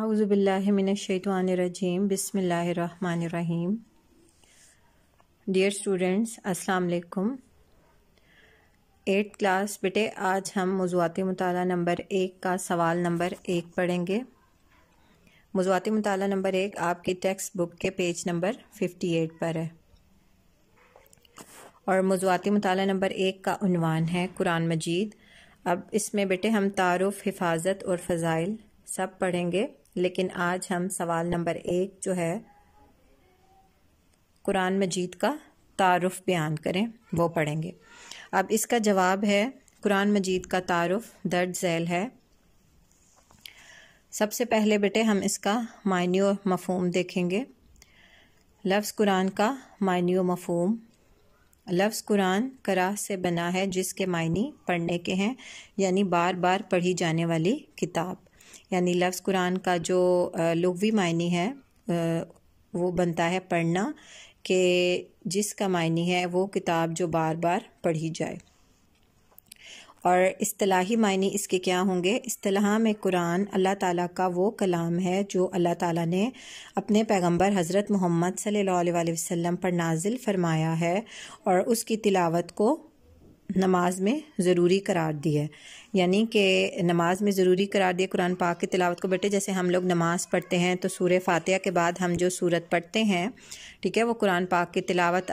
आउज़बिल्लिमिनशैतवानरजीम बिसमीम dear students अस्सलाम वालेकुम एट क्लास बेटे आज हम मौजूद मताल नंबर एक का सवाल नंबर एक पढ़ेंगे मौजूद मताल नंबर एक आपकी टेक्स्ट बुक के पेज नंबर फिफ्टी एट पर है और मौजूद मताल नंबर एक का उनवान है कुरान मजीद अब इसमें बेटे हम तारफ़ हिफाजत और फ़ज़ाइल सब पढ़ेंगे लेकिन आज हम सवाल नंबर एक जो है कुरान मजीद का तारफ़ बयान करें वो पढ़ेंगे अब इसका जवाब है कुरान मजीद का तारफ़ दर्ज झैल है सबसे पहले बेटे हम इसका मायने और मफहम देखेंगे लफ्ज़ कुरान का मायने और मफहम लफ्ज़ कुरान करा से बना है जिसके मायने पढ़ने के हैं यानी बार बार पढ़ी जाने वाली किताब यानी लफ्ज़ कुरान का जो लुवी मायने है वो बनता है पढ़ना कि जिसका मायने है वो किताब जो बार बार पढ़ी जाए और अतलाही मायने इसके क्या होंगे अतलाह में कुरान अल्लाह ताला का वो कलाम है जो अल्लाह ताला ने अपने पैगंबर हज़रत मोहम्मद सल्लल्लाहु अलैहि वसल्लम पर नाजिल फरमाया है और उसकी तिलावत को नमाज में ज़रूरी करार दी है यानी कि नमाज में ज़रूरी करार दिया कुरान पाक की तिलावत को बेटे जैसे हम लोग नमाज़ पढ़ते हैं तो सूर्य फातिहा के बाद हम जो सूरत पढ़ते हैं ठीक है वो कुरान पाक की तिलावत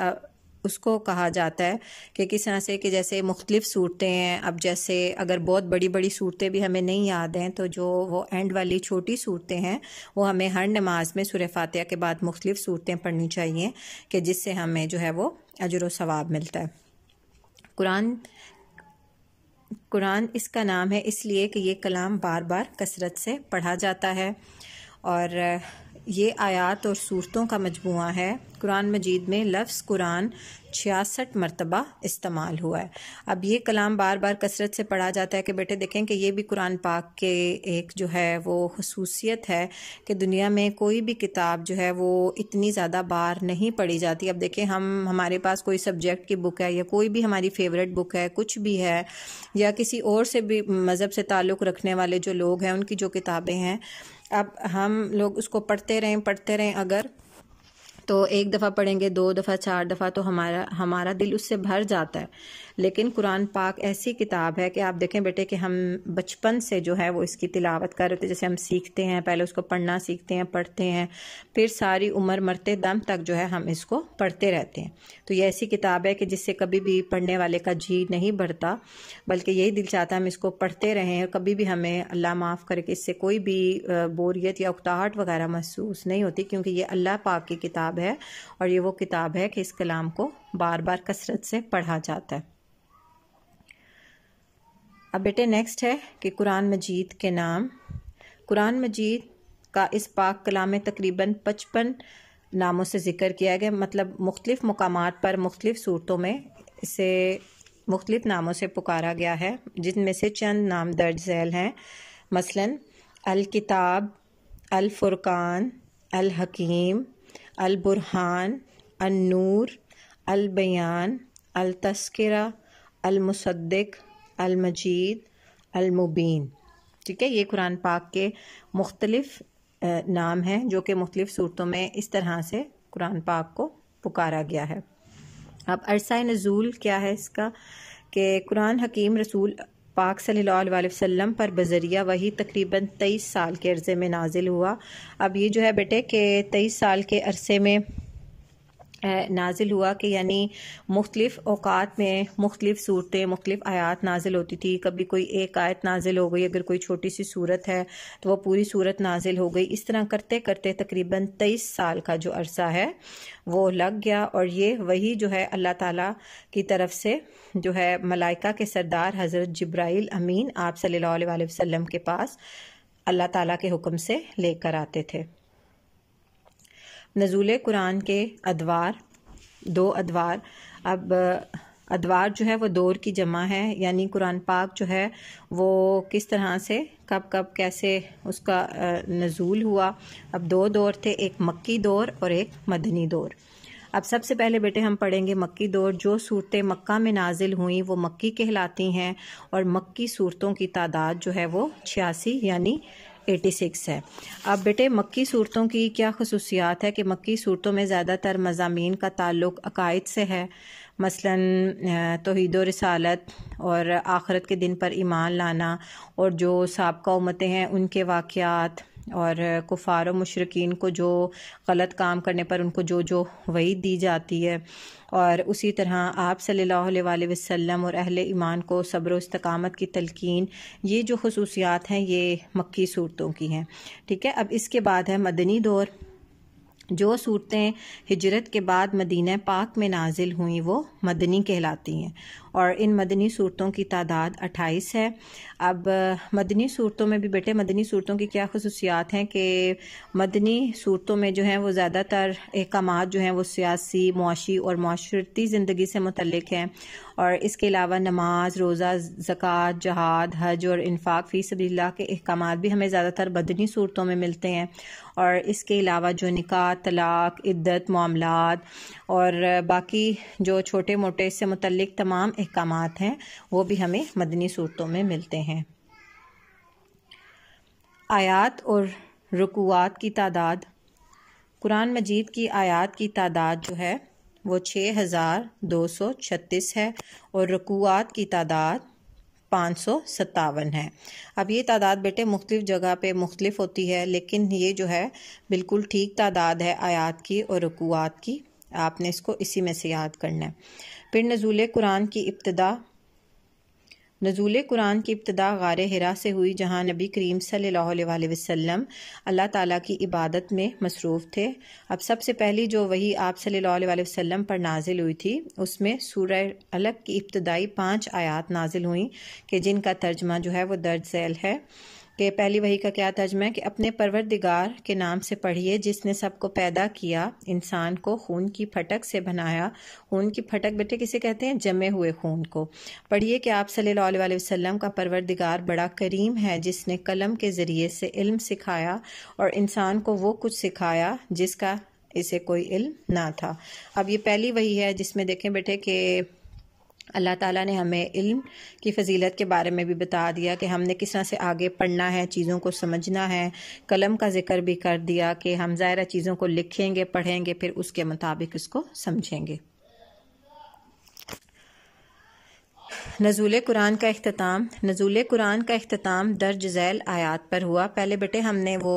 उसको कहा जाता है कि किस तरह से कि जैसे मुख्तलिफ सूरतें हैं अब जैसे अगर बहुत बड़ी बड़ी सूरतें भी हमें नहीं याद हैं तो जो वो एंड वाली छोटी सूरतें हैं वो हमें हर नमाज में सुर फातिहा के बाद मुख्तलिफ सूरतें पढ़नी चाहिए कि जिससे हमें जो है वो अजर व सवाब मिलता है कुरान कुरान इसका नाम है इसलिए कि ये कलाम बार बार कसरत से पढ़ा जाता है और ये आयात और सूरतों का मजमू है कुरान मजीद में लफ्ज़ कुरान छियासठ मरतबा इस्तेमाल हुआ है अब ये कलाम बार बार कसरत से पढ़ा जाता है कि बेटे देखें कि ये भी कुरान पाक के एक जो है वो खसूसियत है कि दुनिया में कोई भी किताब जो है वो इतनी ज़्यादा बार नहीं पढ़ी जाती अब देखें हम हमारे पास कोई सब्जेक्ट की बुक है या कोई भी हमारी फेवरेट बुक है कुछ भी है या किसी और से भी मज़हब से ताल्लुक़ रखने वाले जो लोग हैं उनकी जो किताबें हैं अब हम लोग उसको पढ़ते रहें पढ़ते रहें अगर तो एक दफ़ा पढ़ेंगे दो दफ़ा चार दफ़ा तो हमारा हमारा दिल उससे भर जाता है लेकिन कुरान पाक ऐसी किताब है कि आप देखें बेटे कि हम बचपन से जो है वो इसकी तिलावत कर रहे थे जैसे हम सीखते हैं पहले उसको पढ़ना सीखते हैं पढ़ते हैं फिर सारी उम्र मरते दम तक जो है हम इसको पढ़ते रहते हैं तो ये ऐसी किताब है कि जिससे कभी भी पढ़ने वाले का जी नहीं बढ़ता बल्कि यही दिल चाहता है हम इसको पढ़ते रहें कभी भी हमें अल्लाह माफ़ करके इससे कोई भी बोरियत या उकताहट वगैरह महसूस नहीं होती क्योंकि ये अल्लाह पाक की किताब है और ये वो किताब है कि इस कलाम को बार बार कसरत से पढ़ा जाता है अब बेटे नेक्स्ट है कि कुरान मजीद के नाम कुरान मजीद का इस पाक कलाम में तकरीबन पचपन नामों से ज़िक्र किया गया मतलब मुख्तलिफ़ मकाम पर मुख्तलिफ़ सूरतों में इसे मुख्तलिफ़ नामों से पुकारा गया है जिनमें से चंद नाम दर्ज झैल हैं मसलन अल किताब अल फुरकान अल हकीम अल बुरहान अनूर अल बयान अल तस्करा ठीक है ये कुरान पाक के मुख्तलिफ़ नाम हैं जो कि मुख्तलिफ़ सूरतों में इस तरह से कुरान पाक को पुकारा गया है अब अरसा नज़ूल क्या है इसका कि कुरान हकीम रसूल पाक सल्लल्लाहु अलैहि वसल्लम पर बजरिया वही तकरीबन तेईस साल के अरसे में नाजिल हुआ अब ये जो है बेटे के तेईस साल के अरसे में नाजिल हुआ कि यानी मुख्तलिफ अवकात में मुख्तलिफ सूरतें मुख्तलिफ आयात नाजिल होती थी कभी कोई एक आयत नाजिल हो गई अगर कोई छोटी सी सूरत है तो वह पूरी सूरत नाजिल हो गई इस तरह करते करते तकरीबन तेईस साल का जो अरसा है वो लग गया और ये वही जो है अल्लाह ताला की तरफ से जो है मलाइका के सरदार हज़रत जब्राइल अमीन आप सल्लल्लाहु अलैहि वसल्लम के पास अल्लाह ताला के हुक्म से लेकर आते थे नजूल कुरान के अदवार दो अदवार अब अदवार जो है वो दौर की जमा है यानी कुरान पाक जो है वो किस तरह से कब कब कैसे उसका नज़ूल हुआ अब दो दौर थे एक मक्की दौर और एक मदनी दौर अब सबसे पहले बेटे हम पढ़ेंगे मक्की दौर जो सूरतें मक्का में नाजिल हुई वो मक्की कहलाती हैं और मक्की सूरतों की तादाद जो है वो छियासी यानी 86 है अब बेटे मक्की सूरतों की क्या खसूसियात है कि मक्की सूरतों में ज़्यादातर मजामी का ताल्लुक अकायद से है मसलन तोहद रसालत और आखरत के दिन पर ईमान लाना और जो सबका उमतें हैं उनके वाक़ और कुफार मशरकिन को जो गलत काम करने पर उनको जो जो वही दी जाती है और उसी तरह आप सल्ला वसम और अहल ईमान को सब्र इस्तकामत की तलकिन ये जो खसूसियात हैं ये मक्की सूरतों की हैं ठीक है अब इसके बाद है मदनी दौर जो सूरतें हिजरत के बाद मदीना पाक में नाजिल हुई वो मदनी कहलाती हैं और इन मदनी सूरतों की तादाद अट्ठाईस है अब मदनी सूरतों में भी बेटे मदनी सूरतों की क्या खसूसियात हैं कि मदनी सूरतों में जो हैं वो ज़्यादातर अहकाम जो हैं वो सियासी मुआशी और माशरती ज़िंदगी से मुतलक हैं और इसके अलावा नमाज रोज़ा ज़क़़त जहाद हज और इन्फाक फ़ी सबीला के अहकाम भी हमें ज़्यादातर मदनी सूरतों में मिलते हैं और इसके अलावा जो निकाह तलाक इद्दत मामला और बाकी जो छोटे मोटे इससे मुतल तमाम अहकाम हैं वो भी हमें मदनी सूरतों में मिलते हैं आयात और रुकुआत की तादाद कुरान मजीद की आयात की तादाद जो है वो छः हज़ार दो सौ छत्तीस है और रकूआत की तादाद पाँच सौ सत्तावन है अब ये तादाद बेटे मुख्तफ जगह पे मुख्तलिफ होती है लेकिन ये जो है बिल्कुल ठीक तादाद है आयात की और रकूआत की आपने इसको इसी में से याद करना है फिर नजूल कुरान की इब्तदा नजूल कुरान की इब्तदा गार हरा से हुई जहाँ नबी करीम सल्लल्लाहु वसम अल्लाह ताला की इबादत में मसरूफ़ थे अब सबसे पहली जो वही आप सल्लल्लाहु वसम पर नाजिल हुई थी उसमें सूर अलग की इब्तदाई पाँच आयात नाजिल हुई कि जिनका तर्जमा जो है वो दर्ज झैल है कि पहली वही का क्या तर्जमा कि अपने परवरदिगार के नाम से पढ़िए जिसने सबको पैदा किया इंसान को खून की फटक से बनाया खून की फटक बेटे किसे कहते हैं जमे हुए खून को पढ़िए कि आप सल्ला वसलम का परवरदिगार बड़ा करीम है जिसने कलम के ज़रिए से इल्म सिखाया और इंसान को वो कुछ सिखाया जिसका इसे कोई इल्म ना था अब ये पहली वही है जिसमें देखें बेटे कि अल्लाह ताला ने हमें इल्म की फजीलत के बारे में भी बता दिया कि हमने किस तरह से आगे पढ़ना है चीज़ों को समझना है कलम का जिक्र भी कर दिया कि हम ज़ाहिर चीज़ों को लिखेंगे पढ़ेंगे फिर उसके मुताबिक उसको समझेंगे नजूल कुरान का अख्ताम नजूल कुरान का अख्ताम दर्ज झैल आयात पर हुआ पहले बेटे हमने वो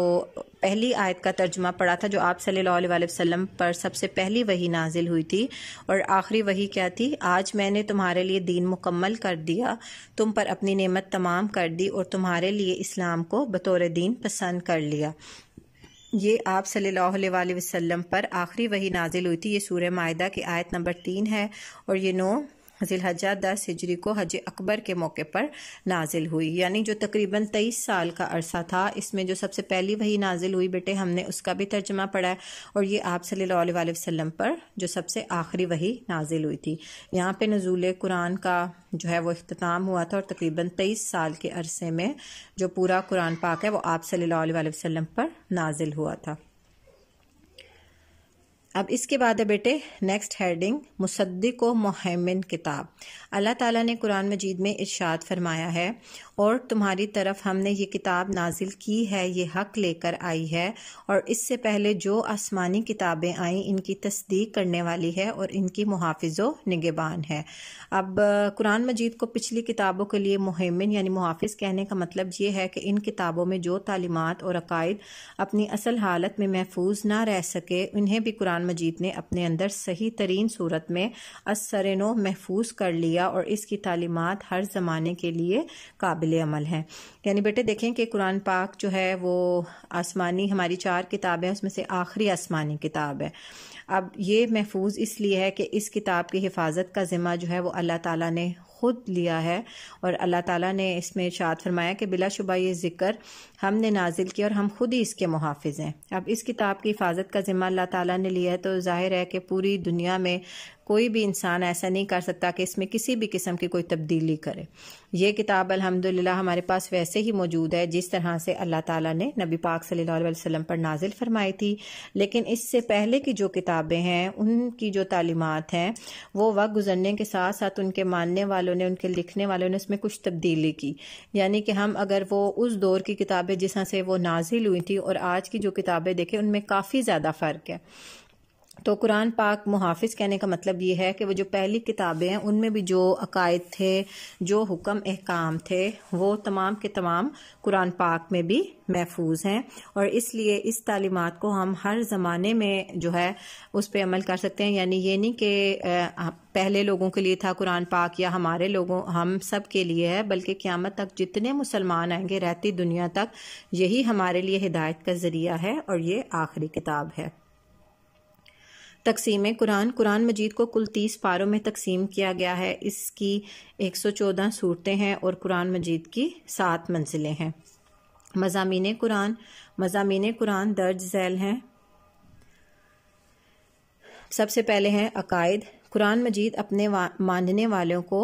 पहली आयत का तर्जमा पढ़ा था जो आप सल्लाम पर सबसे पहली वही नाजिल हुई थी और आखिरी वही क्या थी आज मैंने तुम्हारे लिए दीन मुकम्मल कर दिया तुम पर अपनी नेमत तमाम कर दी और तुम्हारे लिए इस्लाम को बतौर दीन पसंद कर लिया ये आप सल्ला अलैहि पर आखिरी वही नाजिल हुई थी ये सूर्य माह की आयत नंबर तीन है और ये नौ जिलहजा दस हिजरी को हज अकबर के मौके पर नाजिल हुई यानी जो तकरीबन तेईस साल का अरसा था इसमें जो सबसे पहली वही नाजिल हुई बेटे हमने उसका भी तर्जमा पढ़ा है और ये आप सल्ला वसलम पर जो सबसे आखिरी वही नाजिल हुई थी यहाँ पे नजूल कुरान का जो है वो अख्ताम हुआ था और तकरीबन तेईस साल के अरसे में जो पूरा कुरान पाक है वो आप सल्ला वसलम पर नाजिल हुआ था अब इसके बाद है बेटे नेक्स्ट हेडिंग मुसद्दिक मुहैमिन किताब अल्लाह ताला ने कुरान मजीद में इरशाद फरमाया है और तुम्हारी तरफ हमने ये किताब नाजिल की है ये हक लेकर आई है और इससे पहले जो आसमानी किताबें आई इनकी तस्दीक करने वाली है और इनकी मुहाफ़ो निगेबान है अब कुरान मजीद को पिछली किताबों के लिए मुहमिन यानी मुहाफ़ कहने का मतलब ये है कि इन किताबों में जो तालीमत और अकायद अपनी असल हालत में महफूज ना रह सके उन्हें भी कुरान मजीद ने अपने अंदर सही तरीन सूरत में असर नो महफूज कर लिया और इसकी तालीमत हर ज़माने के लिए काबिल काबिल अमल हैं यानी बेटे देखें कि कुरान पाक जो है वो आसमानी हमारी चार किताबें हैं उसमें से आखिरी आसमानी किताब है अब ये महफूज इसलिए है कि इस किताब की हिफाजत का ज़िम्मा जो है वो अल्लाह ताला ने खुद लिया है और अल्लाह ताला ने इसमें शाद फरमाया कि बिलाशुबा ये ज़िक्र हमने नाजिल किया और हम खुद ही इसके मुहाफ़ हैं अब इस किताब की हिफाजत का ज़िम्मा अल्लाह ताला ने लिया है तो जाहिर है कि पूरी दुनिया में कोई भी इंसान ऐसा नहीं कर सकता कि इसमें किसी भी किस्म की कोई तब्दीली करे ये किताब अल्हम्दुलिल्लाह हमारे पास वैसे ही मौजूद है जिस तरह से अल्लाह ताला ने नबी पाक सल्लल्लाहु अलैहि वसल्लम पर नाजिल फरमाई थी लेकिन इससे पहले की जो किताबें हैं उनकी जो तालीमत हैं वो वक्त गुजरने के साथ साथ उनके मानने वालों ने उनके लिखने वालों ने उसमें कुछ तब्दीली की यानी कि हम अगर वो उस दौर की किताबें जिस तरह से वो नाजिल हुई थी और आज की जो किताबें देखें उनमें काफ़ी ज़्यादा फ़र्क है तो कुरान पाक मुहाफ़ कहने का मतलब ये है कि वो जो पहली किताबें हैं उनमें भी जो अकायद थे जो हुक्म अहकाम थे वो तमाम के तमाम कुरान पाक में भी महफूज हैं और इसलिए इस तालीमत को हम हर ज़माने में जो है उस पर अमल कर सकते हैं यानी ये नहीं कि पहले लोगों के लिए था कुरान पाक या हमारे लोगों हम सब के लिए है बल्कि क़्यामत तक जितने मुसलमान आएंगे रहती दुनिया तक यही हमारे लिए हिदायत का ज़रिया है और ये आखिरी किताब है तकसीम कुरान कुरान मजीद को कुल तीस पारों में तकसीम किया गया है इसकी एक सौ चौदह सूरतें हैं और कुरान मजीद की सात मंजिलें हैं मजामीन कुरान मजामी कुरान दर्ज झैल हैं सबसे पहले हैं अकायद कुरान मजीद अपने वा, मानने वालों को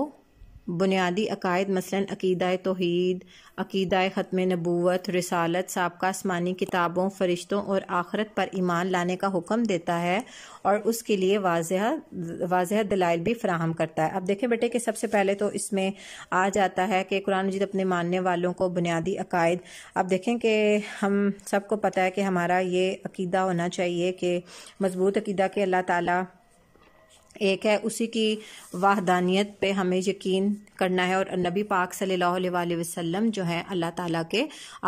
बुनियादी अकायद मसलन अकीदा तोहद अकीदा ख़त्म नबूत रसालत सबका आसमानी किताबों फ़रिश्तों और आखरत पर ईमान लाने का हुक्म देता है और उसके लिए वाजह वाजह दलाइल भी फ्राहम करता है अब देखें बेटे कि सबसे पहले तो इसमें आ जाता है कि कुरान मजीद अपने मानने वालों को बुनियादी अकायद अब देखें कि हम सबको पता है कि हमारा ये अकीदा होना चाहिए कि मज़बूत अकीदा के अल्लाह ताली एक है उसी की वाहदानियत पे हमें यकीन करना है और नबी पाक सल्लल्लाहु अलैहि वसल्लम जो है अल्लाह ताला के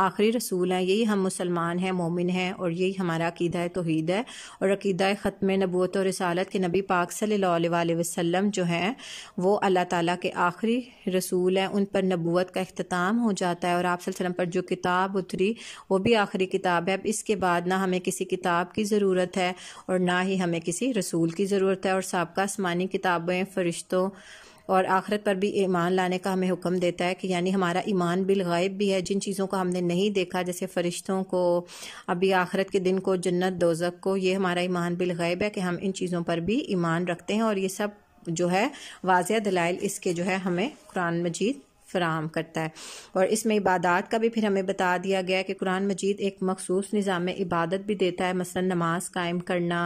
आखिरी रसूल हैं यही हम मुसलमान हैं मोमिन हैं और यही हमारा अकीदा तोहद है और अकीदा ख़त्म नबूत और रसालत के नबी पाक सल्लल्लाहु अलैहि वसल्लम जो हैं वो अल्लाह ताला के आखिरी रसूल हैं उन पर नबूत का अख्ताम हो जाता है और आप सल्लम पर जो किताब उतरी वो भी आखिरी किताब है अब इसके बाद ना हमें किसी किताब की ज़रूरत है और ना ही हमें किसी रसूल की ज़रूरत है और सबका आसमानी किताबें फ़रिश्तों और आखरत पर भी ईमान लाने का हमें हुक्म देता है कि यानी हमारा ईमान बिल गायब भी है जिन चीज़ों को हमने नहीं देखा जैसे फरिश्तों को अभी आखरत के दिन को जन्नत दोजक को ये हमारा ईमान बिल गायब है कि हम इन चीज़ों पर भी ईमान रखते हैं और ये सब जो है वाजिया दलाइल इसके जो है हमें कुरान मजीद फराहम करता है और इसमें इबादत का भी फिर हमें बता दिया गया कि कुरान मजीद एक मखसूस निज़ाम इबादत भी देता है मसला नमाज कायम करना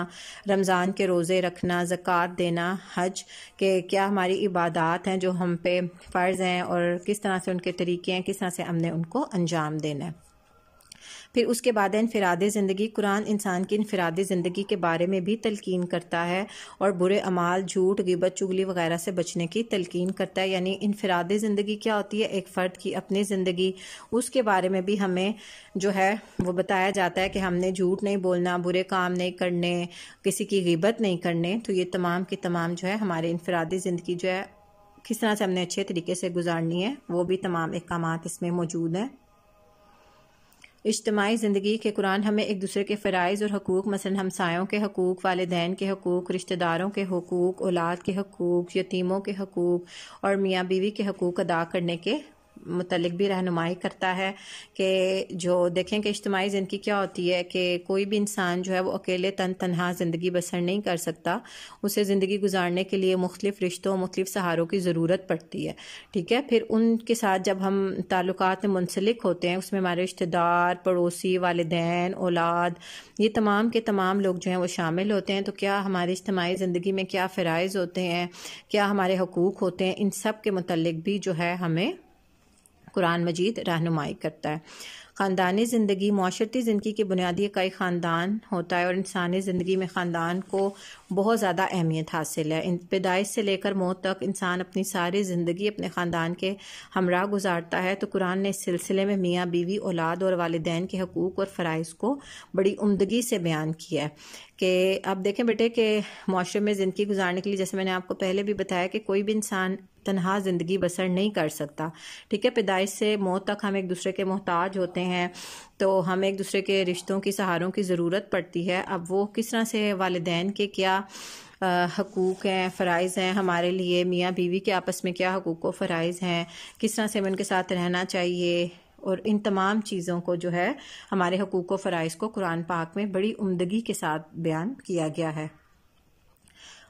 रमज़ान के रोज़े रखना ज़क़़त देना हज के क्या हमारी इबादत हैं जो हम पे फ़र्ज़ हैं और किस तरह से उनके तरीके हैं किस तरह से हमने उनको अंजाम देना है फिर उसके बाद इनफराद ज़िंदगी कुरान इंसान की इनफराद ज़िंदगी के बारे में भी तलकिन करता है और बुरे अमाल झूठ गिबत चुगली वगैरह से बचने की तलकिन करता है यानी इनफराद ज़िंदगी क्या होती है एक फ़र्द की अपनी ज़िंदगी उसके बारे में भी हमें जो है वो बताया जाता है कि हमने झूठ नहीं बोलना बुरे काम नहीं करने किसी की गिबत नहीं करने तो ये तमाम के तमाम जो है हमारे इनफरादी ज़िंदगी जो है किस तरह से हमने अच्छे तरीके से गुजारनी है वो भी तमाम अहकाम इसमें मौजूद हैं इज्तमाही ज़िंदगी के कुरान हमें एक दूसरे के फ़रज़ और हकूक़ मसलन हमसायों के हकूक़ वालदेन के हकूक़ रिश्तेदारों के हकूक़ औलाद के हकूक़ यतीमों के हकूक़ और मियाँ बीवी के हकूक़ अदा करने के मतलब भी रहनुमाई करता है कि जो देखें कि इज्तमाही ज़िंदगी क्या होती है कि कोई भी इंसान जो है वो अकेले तन तनहा ज़िंदगी बसर नहीं कर सकता उसे ज़िंदगी गुजारने के लिए मुख्तफ रिश्तों मुख्तलिफ सहारों की ज़रूरत पड़ती है ठीक है फिर उनके साथ जब हम ताल्लुक में मुंसलिक होते हैं उसमें हमारे रिश्तेदार पड़ोसी वालदेन औलाद ये तमाम के तमाम लोग जो हैं वो शामिल होते हैं तो क्या हमारी इज्तमाही ज़िंदगी में क्या फ़रज़ होते हैं क्या हमारे हकूक़ होते हैं इन सब के मतलब भी जो है हमें कुरान मजीद रहनुमाई करता है ख़ानदानी ज़िंदगी माशरती ज़िंदगी के बुनियादी का एक ख़ानदान होता है और इंसानी ज़िंदगी में ख़ानदान को बहुत ज़्यादा अहमियत हासिल है पैदाइश से लेकर मौत तक इंसान अपनी सारी ज़िंदगी अपने ख़ानदान के हमरा गुजारता है तो कुरान ने इस सिलसिले में मियाँ बीवी औलाद और वालदेन के हकूक़ और फ़रज़ को बड़ी उमदगी से बयान किया है कि आप देखें बेटे के माशरे में ज़िंदगी गुजारने के लिए जैसे मैंने आपको पहले भी बताया कि कोई भी इंसान तनहा ज़िंदगी बसर नहीं कर सकता ठीक है पैदाइश से मौत तक हम एक दूसरे के मोहताज होते हैं हैं तो हमें एक दूसरे के रिश्तों की सहारों की ज़रूरत पड़ती है अब वो किस तरह से वालदेन के क्या हकूक़ हैं फ़राइज़ हैं हमारे लिए मियाँ बीवी के आपस में क्या हकूक़ व फ़राइज़ हैं किस तरह से हमें उनके साथ रहना चाहिए और इन तमाम चीज़ों को जो है हमारे हकूक़ व फ़राइज़ को कुरान पाक में बड़ी उमदगी के साथ बयान किया गया है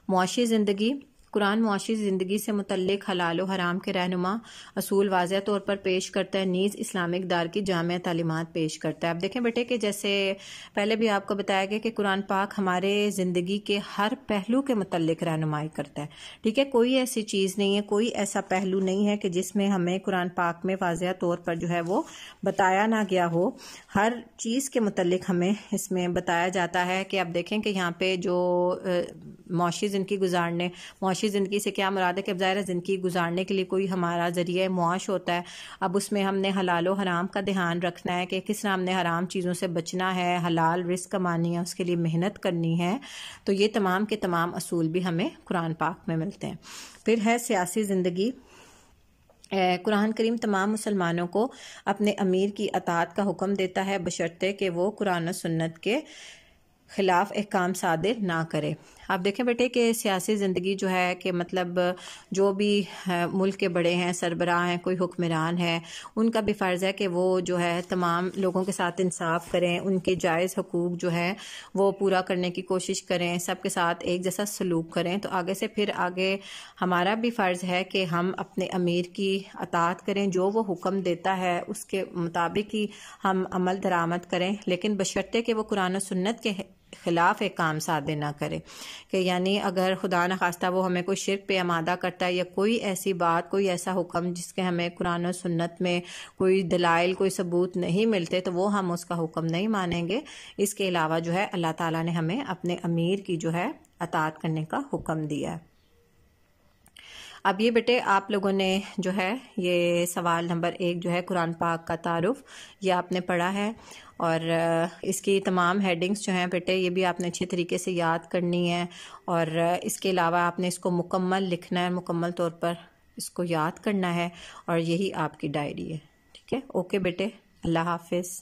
मुआशी ज़िंदगी कुरान मुआशी ज़िंदगी से मुतल हलाल हराम के रहनुमा असूल वाज तौर पर पेश करता है नीज़ इस्लामिक दार की जाम तलीमत पेश करता है अब देखें बेटे कि जैसे पहले भी आपको बताया गया कि कुरान पाक हमारे ज़िंदगी के हर पहलू के मुतल रहनुमाई करता है ठीक है कोई ऐसी चीज़ नहीं है कोई ऐसा पहलू नहीं है कि जिसमें हमें कुरान पाक में वाजिया तौर पर जो है वो बताया ना गया हो हर चीज़ के मतलब हमें इसमें बताया जाता है कि आप देखें कि यहाँ पे जो मौशी जिनकी गुजारने अच्छी ज़िंदगी से क्या मुराद है कि अब ज़ाहिर ज़िंदगी गुजारने के लिए कोई हमारा जरिया मुआश होता है अब उसमें हमने हलाल हराम का ध्यान रखना है कि किस तरह हमने हराम चीज़ों से बचना है हलाल रिस्क कमानी है उसके लिए मेहनत करनी है तो ये तमाम के तमाम असूल भी हमें कुरान पाक में मिलते हैं फिर है सियासी ज़िंदगी कुरान करीम तमाम मुसलमानों को अपने अमीर की अतात का हुक्म देता है बशर्ते कि वो कुरान सुन्नत के ख़िलाफ़ अहकाम सादिर ना करे आप देखें बेटे कि सियासी ज़िंदगी जो है कि मतलब जो भी मुल्क के बड़े हैं सरबराह हैं कोई हुक्मरान है उनका भी फ़र्ज़ है कि वो जो है तमाम लोगों के साथ इंसाफ करें उनके जायज़ हकूक़ जो है वो पूरा करने की कोशिश करें सब के साथ एक जैसा सलूक करें तो आगे से फिर आगे हमारा भी फ़र्ज़ है कि हम अपने अमीर की अतात करें जो वो हुक्म देता है उसके मुताबिक ही हम अमल दरामद करें लेकिन बशर्ते कि वो कुरान सुन्नत के ख़िलाफ़ एक काम सादे ना करे कि यानी अगर खुदा न खास्ता वो हमें कोई शिरक पे आमादा करता है या कोई ऐसी बात कोई ऐसा हुक्म जिसके हमें कुरान और सुन्नत में कोई दलाइल कोई सबूत नहीं मिलते तो वो हम उसका हुक्म नहीं मानेंगे इसके अलावा जो है अल्लाह ताला ने हमें अपने अमीर की जो है अतात करने का हुक्म दिया है अब ये बेटे आप लोगों ने जो है ये सवाल नंबर एक जो है कुरान पाक का तारुफ ये आपने पढ़ा है और इसकी तमाम हेडिंग्स जो हैं बेटे ये भी आपने अच्छे तरीके से याद करनी है और इसके अलावा आपने इसको मुकम्मल लिखना है मुकम्मल तौर पर इसको याद करना है और यही आपकी डायरी है ठीक है ओके बेटे अल्लाह हाफिज़